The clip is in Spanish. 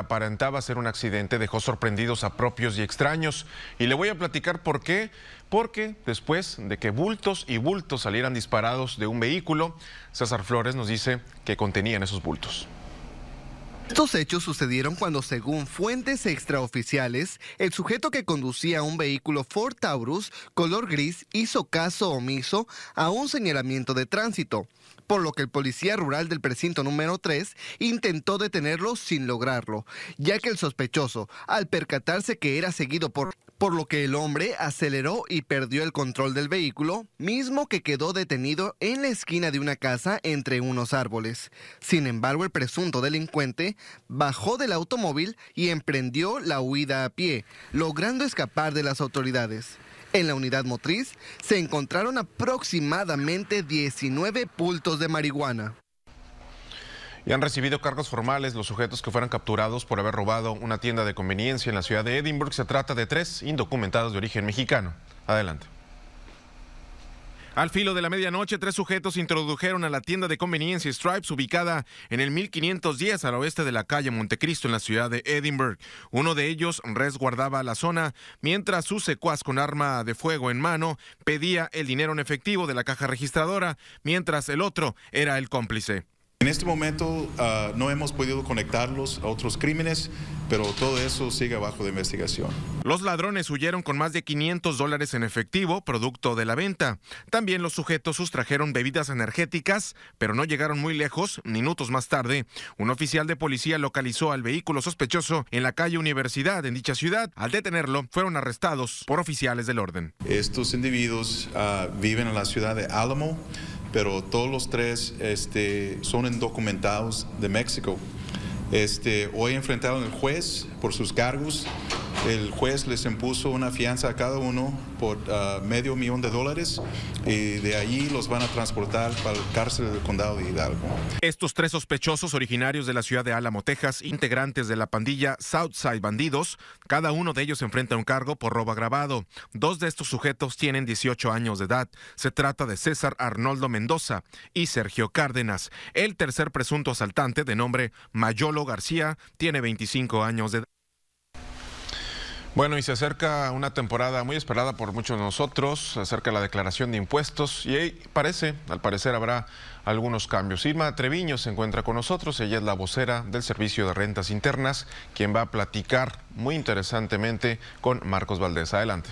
aparentaba ser un accidente dejó sorprendidos a propios y extraños. Y le voy a platicar por qué. Porque después de que bultos y bultos salieran disparados de un vehículo, César Flores nos dice que contenían esos bultos. Estos hechos sucedieron cuando, según fuentes extraoficiales, el sujeto que conducía un vehículo Ford Taurus color gris hizo caso omiso a un señalamiento de tránsito, por lo que el policía rural del precinto número 3 intentó detenerlo sin lograrlo, ya que el sospechoso, al percatarse que era seguido por por lo que el hombre aceleró y perdió el control del vehículo, mismo que quedó detenido en la esquina de una casa entre unos árboles. Sin embargo, el presunto delincuente bajó del automóvil y emprendió la huida a pie, logrando escapar de las autoridades. En la unidad motriz se encontraron aproximadamente 19 pultos de marihuana. Y han recibido cargos formales los sujetos que fueron capturados por haber robado una tienda de conveniencia en la ciudad de Edimburgo. Se trata de tres indocumentados de origen mexicano. Adelante. Al filo de la medianoche, tres sujetos introdujeron a la tienda de conveniencia Stripes ubicada en el 1510 al oeste de la calle Montecristo en la ciudad de Edinburgh. Uno de ellos resguardaba la zona mientras su secuaz con arma de fuego en mano pedía el dinero en efectivo de la caja registradora, mientras el otro era el cómplice. En este momento ah, no hemos podido conectarlos a otros crímenes, pero todo eso sigue bajo de investigación. Los ladrones huyeron con más de 500 dólares en efectivo, producto de la venta. También los sujetos sustrajeron bebidas energéticas, pero no llegaron muy lejos. Minutos más tarde, un oficial de policía localizó al vehículo sospechoso en la calle Universidad, en dicha ciudad. Al detenerlo, fueron arrestados por oficiales del orden. Estos individuos ah, viven en la ciudad de Alamo pero todos los tres este, son indocumentados de México. Este, hoy enfrentaron al juez por sus cargos el juez les impuso una fianza a cada uno por ah, medio millón de dólares y de allí los van a transportar para la cárcel del condado de Hidalgo. Estos tres sospechosos originarios de la ciudad de Álamo, Texas, integrantes de la pandilla Southside Bandidos, cada uno de ellos enfrenta un cargo por robo agravado. Dos de estos sujetos tienen 18 años de edad. Se trata de César Arnoldo Mendoza y Sergio Cárdenas. El tercer presunto asaltante de nombre Mayolo García tiene 25 años de edad. Bueno, y se acerca una temporada muy esperada por muchos de nosotros, se acerca la declaración de impuestos y parece, al parecer habrá algunos cambios. Irma Treviño se encuentra con nosotros, ella es la vocera del Servicio de Rentas Internas, quien va a platicar muy interesantemente con Marcos Valdés. Adelante.